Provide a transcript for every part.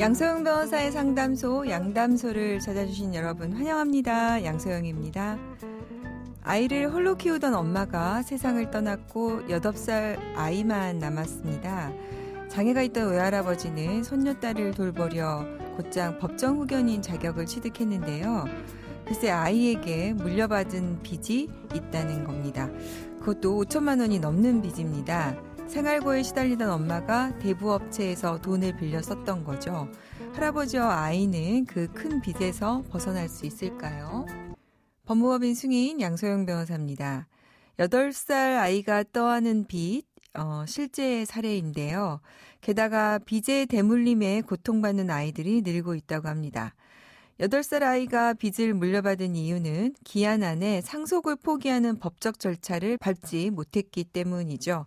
양소영 변호사의 상담소 양담소를 찾아주신 여러분 환영합니다. 양소영입니다. 아이를 홀로 키우던 엄마가 세상을 떠났고 8살 아이만 남았습니다. 장애가 있던 외할아버지는 손녀딸을 돌보려 곧장 법정 후견인 자격을 취득했는데요. 글쎄 아이에게 물려받은 빚이 있다는 겁니다. 그것도 5천만 원이 넘는 빚입니다. 생활고에 시달리던 엄마가 대부업체에서 돈을 빌려 썼던 거죠. 할아버지와 아이는 그 큰 빚에서 벗어날 수 있을까요? 법무법인 승인 양소영 변호사입니다. 8살 아이가 떠안은 빚, 어, 실제 사례인데요. 게다가 빚의 대물림에 고통받는 아이들이 늘고 있다고 합니다. 8살 아이가 빚을 물려받은 이유는 기한 안에 상속을 포기하는 법적 절차를 밟지 못했기 때문이죠.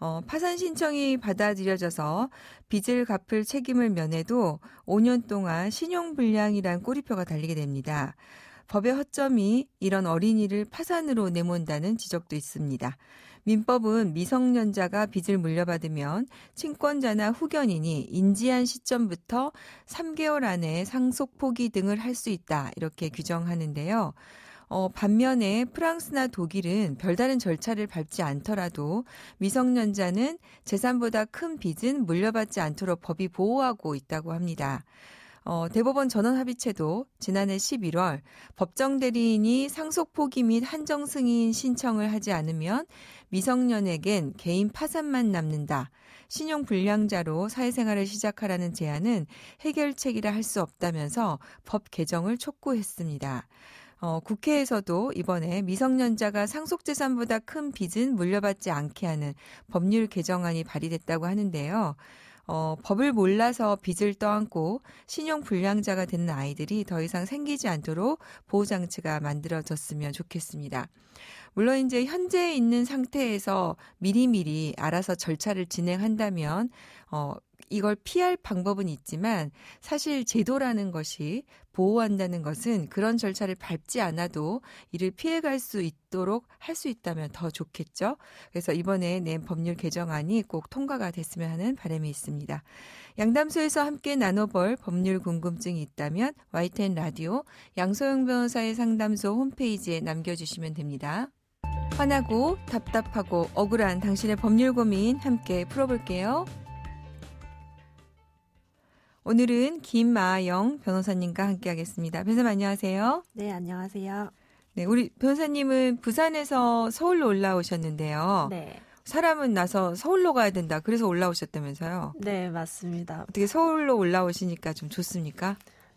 어, 파산 신청이 받아들여져서 빚을 갚을 책임을 면해도 5년 동안 신용불량이란 꼬리표가 달리게 됩니다. 법의 허점이 이런 어린이를 파산으로 내몬다는 지적도 있습니다. 민법은 미성년자가 빚을 물려받으면 친권자나 후견인이 인지한 시점부터 3개월 안에 상속 포기 등을 할 수 있다 이렇게 규정하는데요. 어, 반면에 프랑스나 독일은 별다른 절차를 밟지 않더라도 미성년자는 재산보다 큰 빚은 물려받지 않도록 법이 보호하고 있다고 합니다. 어, 대법원 전원 합의체도 지난해 11월 법정 대리인이 상속 포기 및 한정 승인 신청을 하지 않으면 미성년에겐 개인 파산만 남는다. 신용 불량자로 사회생활을 시작하라는 제안은 해결책이라 할 수 없다면서 법 개정을 촉구했습니다. 어, 국회에서도 이번에 미성년자가 상속재산보다 큰 빚은 물려받지 않게 하는 법률 개정안이 발의됐다고 하는데요. 어, 법을 몰라서 빚을 떠안고 신용 불량자가 되는 아이들이 더 이상 생기지 않도록 보호 장치가 만들어졌으면 좋겠습니다. 물론 이제 현재 있는 상태에서 미리미리 알아서 절차를 진행한다면 어 이걸 피할 방법은 있지만 사실 제도라는 것이 보호한다는 것은 그런 절차를 밟지 않아도 이를 피해갈 수 있도록 할 수 있다면 더 좋겠죠. 그래서 이번에 낸 법률 개정안이 꼭 통과가 됐으면 하는 바람이 있습니다. 양담소에서 함께 나눠볼 법률 궁금증이 있다면 와이텐 라디오 양소영 변호사의 상담소 홈페이지에 남겨주시면 됩니다. 화나고 답답하고 억울한 당신의 법률 고민 함께 풀어볼게요. 오늘은 김마영 변호사님과 함께하겠습니다. 변호사님 안녕하세요. 네, 안녕하세요. 네, 우리 변호사님은 부산에서 서울로 올라오셨는데요. 네. 사람은 나서 서울로 가야 된다. 그래서 올라오셨다면서요? 네, 맞습니다. 어떻게 서울로 올라오시니까 좀 좋습니까?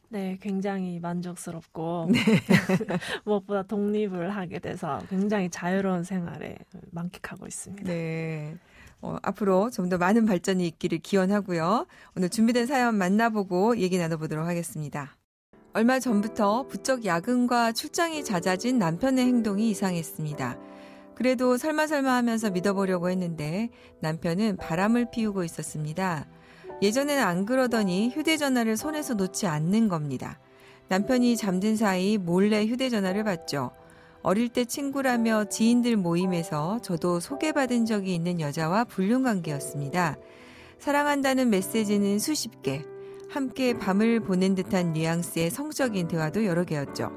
네, 굉장히 만족스럽고 네. 무엇보다 독립을 하게 돼서 굉장히 자유로운 생활에 만끽하고 있습니다. 네. 어, 앞으로 좀 더 많은 발전이 있기를 기원하고요. 오늘 준비된 사연 만나보고 얘기 나눠보도록 하겠습니다. 얼마 전부터 부쩍 야근과 출장이 잦아진 남편의 행동이 이상했습니다. 그래도 설마설마 하면서 믿어보려고 했는데 남편은 바람을 피우고 있었습니다. 예전에는 안 그러더니 휴대전화를 손에서 놓지 않는 겁니다. 남편이 잠든 사이 몰래 휴대전화를 봤죠. 어릴 때 친구라며 지인들 모임에서 저도 소개받은 적이 있는 여자와 불륜 관계였습니다. 사랑한다는 메시지는 수십 개, 함께 밤을 보낸 듯한 뉘앙스의 성적인 대화도 여러 개였죠.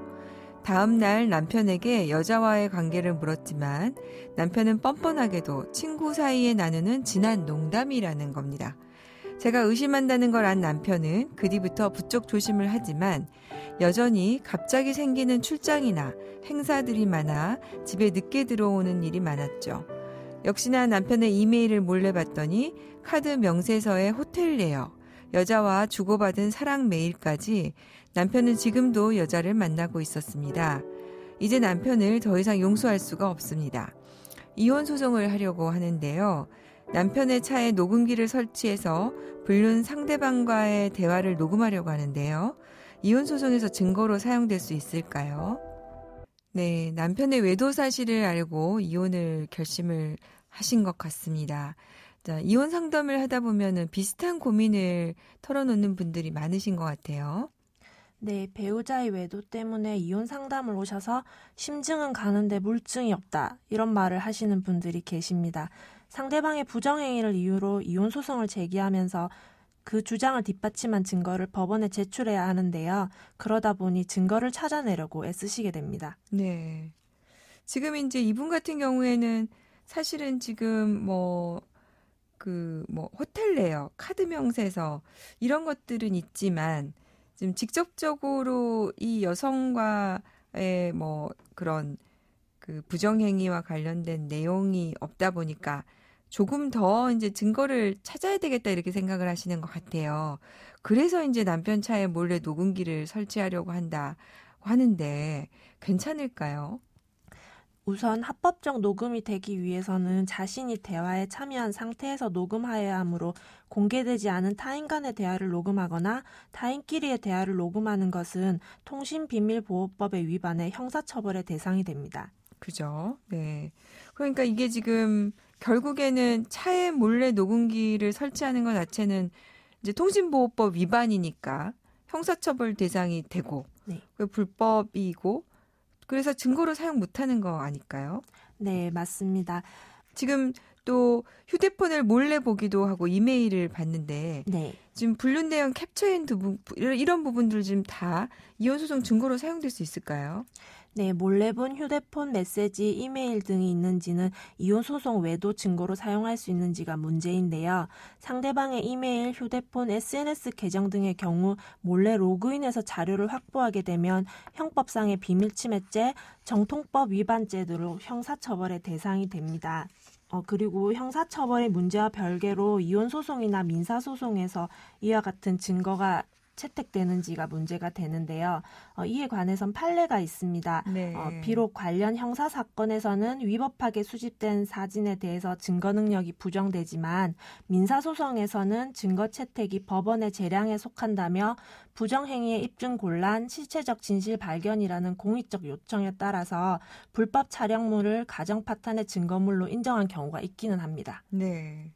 다음 날 남편에게 여자와의 관계를 물었지만 남편은 뻔뻔하게도 친구 사이에 나누는 진한 농담이라는 겁니다. 제가 의심한다는 걸 안 남편은 그 뒤부터 부쩍 조심을 하지만 여전히 갑자기 생기는 출장이나 행사들이 많아 집에 늦게 들어오는 일이 많았죠. 역시나 남편의 이메일을 몰래 봤더니 카드 명세서에 호텔 내요 여자와 주고받은 사랑 메일까지 남편은 지금도 여자를 만나고 있었습니다. 이제 남편을 더 이상 용서할 수가 없습니다. 이혼 소송을 하려고 하는데요. 남편의 차에 녹음기를 설치해서 불륜 상대방과의 대화를 녹음하려고 하는데요. 이혼소송에서 증거로 사용될 수 있을까요? 네, 남편의 외도 사실을 알고 이혼을 결심을 하신 것 같습니다. 자, 이혼 상담을 하다 보면은 비슷한 고민을 털어놓는 분들이 많으신 것 같아요. 네, 배우자의 외도 때문에 이혼 상담을 오셔서 심증은 가는데 물증이 없다. 이런 말을 하시는 분들이 계십니다. 상대방의 부정행위를 이유로 이혼소송을 제기하면서 그 주장을 뒷받침한 증거를 법원에 제출해야 하는데요. 그러다 보니 증거를 찾아내려고 애쓰시게 됩니다. 네. 지금 이제 이분 같은 경우에는 사실은 지금 뭐, 그, 뭐, 호텔 내요 카드 명세서, 이런 것들은 있지만, 지금 직접적으로 이 여성과의 뭐, 그런 그 부정행위와 관련된 내용이 없다 보니까 조금 더 이제 증거를 찾아야 되겠다 이렇게 생각을 하시는 것 같아요. 그래서 이제 남편 차에 몰래 녹음기를 설치하려고 한다 하는데 괜찮을까요? 우선 합법적 녹음이 되기 위해서는 자신이 대화에 참여한 상태에서 녹음하여야 하므로 공개되지 않은 타인 간의 대화를 녹음하거나 타인끼리의 대화를 녹음하는 것은 통신비밀보호법의 위반에 형사처벌의 대상이 됩니다. 그죠? 네. 그러니까 이게 지금 결국에는 차에 몰래 녹음기를 설치하는 것 자체는 이제 통신보호법 위반이니까 형사처벌 대상이 되고 네. 불법이고 그래서 증거로 사용 못하는 거 아닐까요? 네 맞습니다. 지금 또 휴대폰을 몰래 보기도 하고 이메일을 봤는데 네. 지금 불륜 내용 캡처인 두 부, 이런 부분들 지금 다 이혼 소송 증거로 사용될 수 있을까요? 네, 몰래 본 휴대폰 메시지, 이메일 등이 있는지는 이혼 소송 외도 증거로 사용할 수 있는지가 문제인데요. 상대방의 이메일, 휴대폰, SNS 계정 등의 경우 몰래 로그인해서 자료를 확보하게 되면 형법상의 비밀침해죄, 정통법 위반죄로 형사처벌의 대상이 됩니다. 어, 그리고 형사처벌의 문제와 별개로 이혼소송이나 민사소송에서 이와 같은 증거가 채택되는지가 문제가 되는데요. 어, 이에 관해선 판례가 있습니다. 네. 어, 비록 관련 형사 사건에서는 위법하게 수집된 사진에 대해서 증거 능력이 부정되지만 민사 소송에서는 증거 채택이 법원의 재량에 속한다며 부정 행위의 입증 곤란, 실체적 진실 발견이라는 공익적 요청에 따라서 불법 촬영물을 가정 파탄의 증거물로 인정한 경우가 있기는 합니다. 네.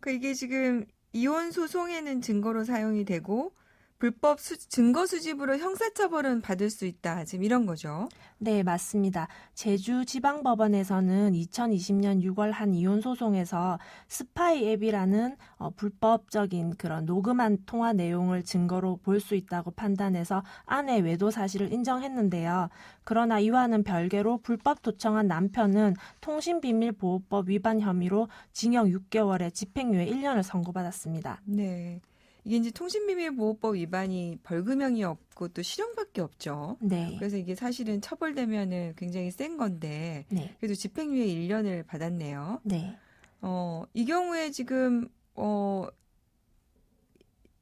그 이게 지금 이혼 소송에는 증거로 사용이 되고 불법 수, 증거 수집으로 형사처벌은 받을 수 있다. 지금 이런 거죠. 네, 맞습니다. 제주지방법원에서는 2020년 6월 한 이혼 소송에서 스파이 앱이라는 어, 불법적인 그런 녹음한 통화 내용을 증거로 볼 수 있다고 판단해서 아내 외도 사실을 인정했는데요. 그러나 이와는 별개로 불법 도청한 남편은 통신비밀보호법 위반 혐의로 징역 6개월에 집행유예 1년을 선고받았습니다. 네. 이게 이제 통신비밀보호법 위반이 벌금형이 없고 또 실형밖에 없죠. 네. 그래서 이게 사실은 처벌되면은 굉장히 센 건데 네. 그래도 집행유예 1년을 받았네요. 네. 어, 이 경우에 지금 어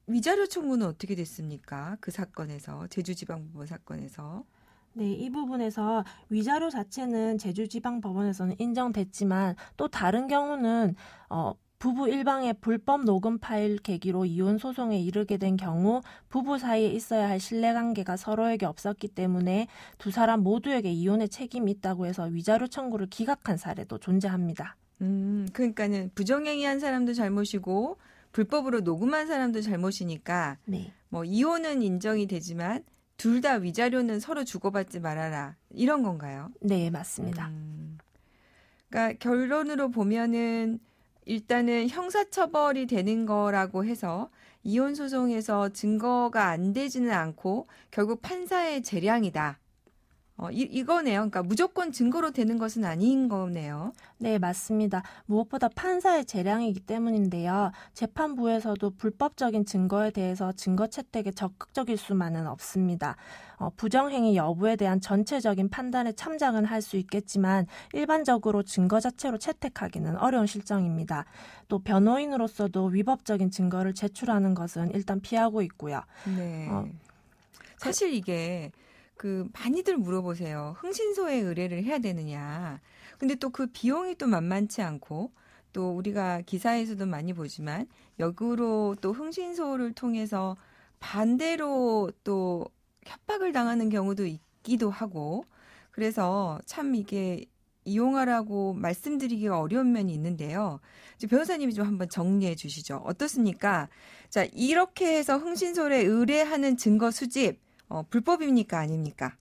위자료 청구는 어떻게 됐습니까? 그 사건에서 제주지방법원 사건에서 네, 이 부분에서 위자료 자체는 제주지방법원에서는 인정됐지만 또 다른 경우는 어 부부 일방의 불법 녹음 파일 계기로 이혼 소송에 이르게 된 경우 부부 사이에 있어야 할 신뢰관계가 서로에게 없었기 때문에 두 사람 모두에게 이혼의 책임이 있다고 해서 위자료 청구를 기각한 사례도 존재합니다. 음, 그러니까는 부정행위한 사람도 잘못이고 불법으로 녹음한 사람도 잘못이니까 네. 뭐 이혼은 인정이 되지만 둘 다 위자료는 서로 주고받지 말아라 이런 건가요? 네 맞습니다. 음, 그러니까 결론으로 보면은 일단은 형사처벌이 되는 거라고 해서 이혼 소송에서 증거가 안 되지는 않고 결국 판사의 재량이다. 어, 이, 이거네요. 그러니까 무조건 증거로 되는 것은 아닌 거네요. 네, 맞습니다. 무엇보다 판사의 재량이기 때문인데요. 재판부에서도 불법적인 증거에 대해서 증거 채택에 적극적일 수만은 없습니다. 어, 부정행위 여부에 대한 전체적인 판단에 참작은 할 수 있겠지만 일반적으로 증거 자체로 채택하기는 어려운 실정입니다. 또 변호인으로서도 위법적인 증거를 제출하는 것은 일단 피하고 있고요. 네. 어, 사실 이게 그, 그 많이들 물어보세요. 흥신소에 의뢰를 해야 되느냐. 근데 또 그 비용이 또 만만치 않고 또 우리가 기사에서도 많이 보지만 역으로 또 흥신소를 통해서 반대로 또 협박을 당하는 경우도 있기도 하고 그래서 참 이게 이용하라고 말씀드리기가 어려운 면이 있는데요. 변호사님이 좀 한번 정리해 주시죠. 어떻습니까? 자, 이렇게 해서 흥신소에 의뢰하는 증거 수집, 어, 불법입니까 아닙니까?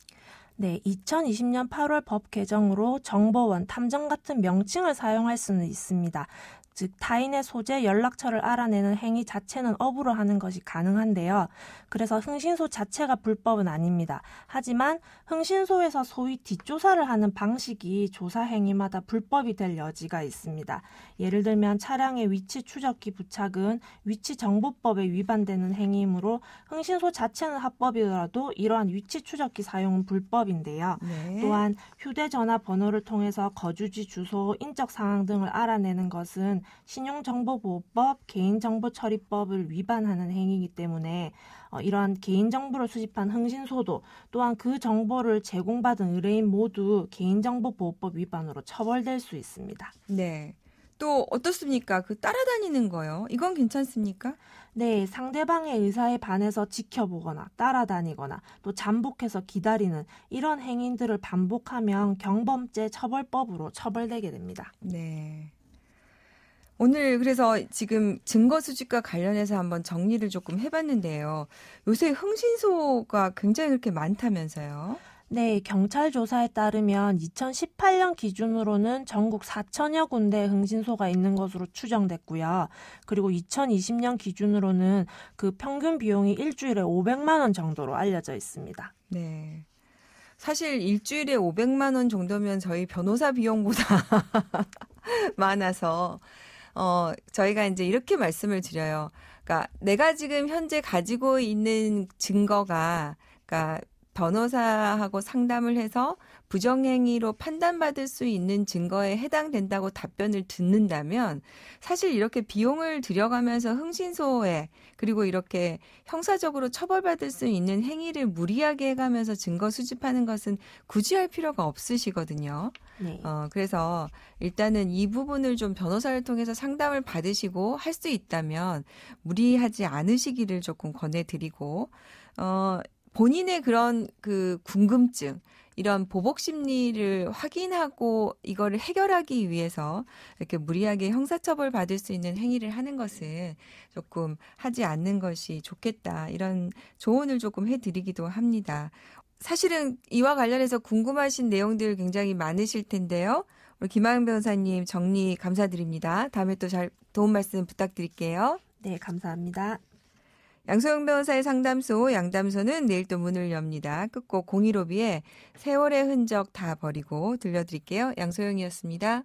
네, 2020년 8월 법 개정으로 정보원, 탐정 같은 명칭을 사용할 수는 있습니다. 즉 타인의 소재 연락처를 알아내는 행위 자체는 업으로 하는 것이 가능한데요. 그래서 흥신소 자체가 불법은 아닙니다. 하지만 흥신소에서 소위 뒷조사를 하는 방식이 조사 행위마다 불법이 될 여지가 있습니다. 예를 들면 차량의 위치 추적기 부착은 위치 정보법에 위반되는 행위이므로 흥신소 자체는 합법이더라도 이러한 위치 추적기 사용은 불법이 방법인데요. 네. 또한 휴대전화 번호를 통해서 거주지 주소, 인적 상황 등을 알아내는 것은 신용정보보호법, 개인정보처리법을 위반하는 행위이기 때문에 어, 이러한 개인정보를 수집한 흥신소도 또한 그 정보를 제공받은 의뢰인 모두 개인정보보호법 위반으로 처벌될 수 있습니다. 네. 또 어떻습니까? 그 따라다니는 거요. 이건 괜찮습니까? 네, 상대방의 의사에 반해서 지켜보거나 따라다니거나 또 잠복해서 기다리는 이런 행위들을 반복하면 경범죄 처벌법으로 처벌되게 됩니다. 네. 오늘 그래서 지금 증거 수집과 관련해서 한번 정리를 조금 해봤는데요. 요새 흥신소가 굉장히 그렇게 많다면서요? 네, 경찰 조사에 따르면 2018년 기준으로는 전국 4천여 군데 흥신소가 있는 것으로 추정됐고요. 그리고 2020년 기준으로는 그 평균 비용이 일주일에 500만 원 정도로 알려져 있습니다. 네. 사실 일주일에 500만 원 정도면 저희 변호사 비용보다 많아서 어, 저희가 이제 이렇게 말씀을 드려요. 그러니까 내가 지금 현재 가지고 있는 증거가 그러니까 변호사하고 상담을 해서 부정행위로 판단받을 수 있는 증거에 해당된다고 답변을 듣는다면 사실 이렇게 비용을 들여가면서 흥신소에 그리고 이렇게 형사적으로 처벌받을 수 있는 행위를 무리하게 해가면서 증거 수집하는 것은 굳이 할 필요가 없으시거든요. 네. 어, 그래서 일단은 이 부분을 좀 변호사를 통해서 상담을 받으시고 할 수 있다면 무리하지 않으시기를 조금 권해드리고, 어, 본인의 그런 그 궁금증, 이런 보복 심리를 확인하고 이거를 해결하기 위해서 이렇게 무리하게 형사처벌 받을 수 있는 행위를 하는 것은 조금 하지 않는 것이 좋겠다. 이런 조언을 조금 해드리기도 합니다. 사실은 이와 관련해서 궁금하신 내용들 굉장히 많으실 텐데요. 우리 김하영 변호사님 정리 감사드립니다. 다음에 또 잘 도움 말씀 부탁드릴게요. 네, 감사합니다. 양소영 변호사의 상담소 양담소는 내일 또 문을 엽니다. 끝곡 공1로비의 세월의 흔적 다 버리고 들려드릴게요. 양소영이었습니다.